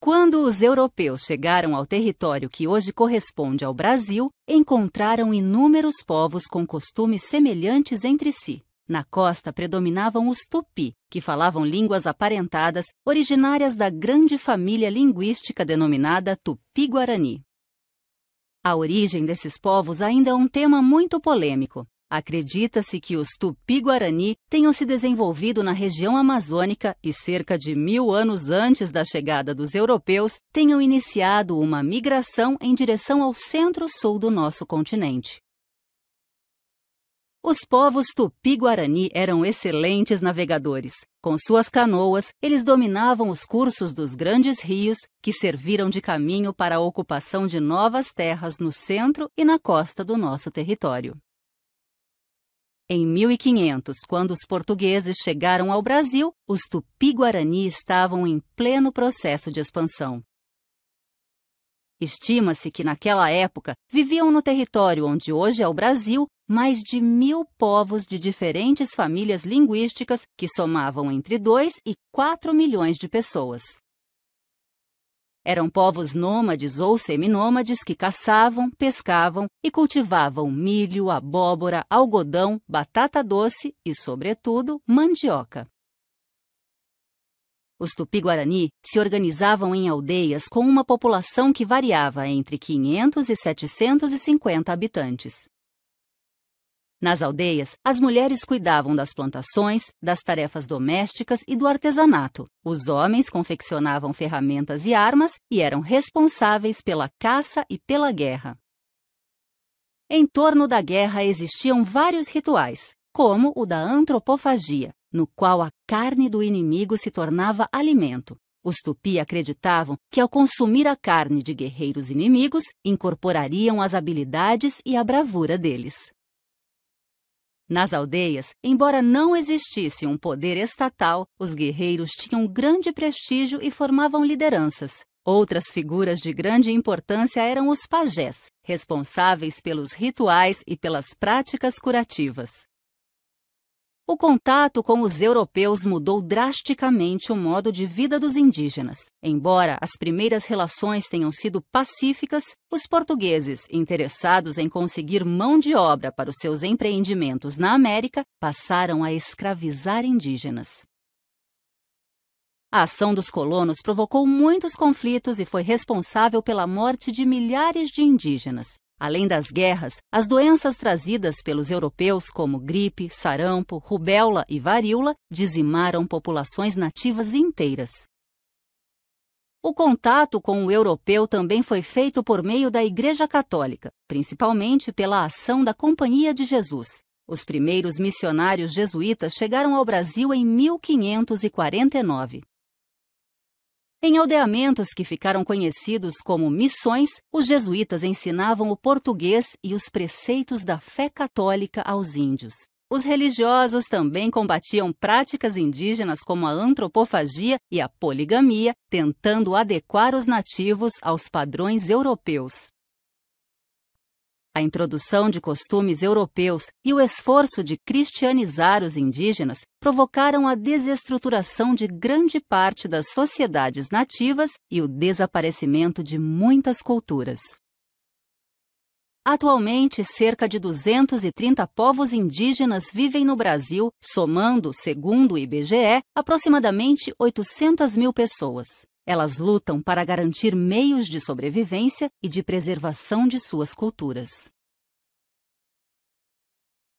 Quando os europeus chegaram ao território que hoje corresponde ao Brasil, encontraram inúmeros povos com costumes semelhantes entre si. Na costa predominavam os tupi, que falavam línguas aparentadas, originárias da grande família linguística denominada tupi-guarani. A origem desses povos ainda é um tema muito polêmico. Acredita-se que os Tupi-Guarani tenham se desenvolvido na região amazônica e, cerca de mil anos antes da chegada dos europeus, tenham iniciado uma migração em direção ao centro-sul do nosso continente. Os povos Tupi-Guarani eram excelentes navegadores. Com suas canoas, eles dominavam os cursos dos grandes rios que serviram de caminho para a ocupação de novas terras no centro e na costa do nosso território. Em 1500, quando os portugueses chegaram ao Brasil, os tupi-guarani estavam em pleno processo de expansão. Estima-se que naquela época viviam no território onde hoje é o Brasil mais de mil povos de diferentes famílias linguísticas que somavam entre 2 e 4 milhões de pessoas. Eram povos nômades ou seminômades que caçavam, pescavam e cultivavam milho, abóbora, algodão, batata doce e, sobretudo, mandioca. Os tupi-guarani se organizavam em aldeias com uma população que variava entre 500 e 750 habitantes. Nas aldeias, as mulheres cuidavam das plantações, das tarefas domésticas e do artesanato. Os homens confeccionavam ferramentas e armas e eram responsáveis pela caça e pela guerra. Em torno da guerra existiam vários rituais, como o da antropofagia, no qual a carne do inimigo se tornava alimento. Os tupi acreditavam que, ao consumir a carne de guerreiros inimigos, incorporariam as habilidades e a bravura deles. Nas aldeias, embora não existisse um poder estatal, os guerreiros tinham grande prestígio e formavam lideranças. Outras figuras de grande importância eram os pajés, responsáveis pelos rituais e pelas práticas curativas. O contato com os europeus mudou drasticamente o modo de vida dos indígenas. Embora as primeiras relações tenham sido pacíficas, os portugueses, interessados em conseguir mão de obra para os seus empreendimentos na América, passaram a escravizar indígenas. A ação dos colonos provocou muitos conflitos e foi responsável pela morte de milhares de indígenas. Além das guerras, as doenças trazidas pelos europeus, como gripe, sarampo, rubéola e varíola, dizimaram populações nativas inteiras. O contato com o europeu também foi feito por meio da Igreja Católica, principalmente pela ação da Companhia de Jesus. Os primeiros missionários jesuítas chegaram ao Brasil em 1549. Em aldeamentos que ficaram conhecidos como missões, os jesuítas ensinavam o português e os preceitos da fé católica aos índios. Os religiosos também combatiam práticas indígenas como a antropofagia e a poligamia, tentando adequar os nativos aos padrões europeus. A introdução de costumes europeus e o esforço de cristianizar os indígenas provocaram a desestruturação de grande parte das sociedades nativas e o desaparecimento de muitas culturas. Atualmente, cerca de 230 povos indígenas vivem no Brasil, somando, segundo o IBGE, aproximadamente 800 mil pessoas. Elas lutam para garantir meios de sobrevivência e de preservação de suas culturas.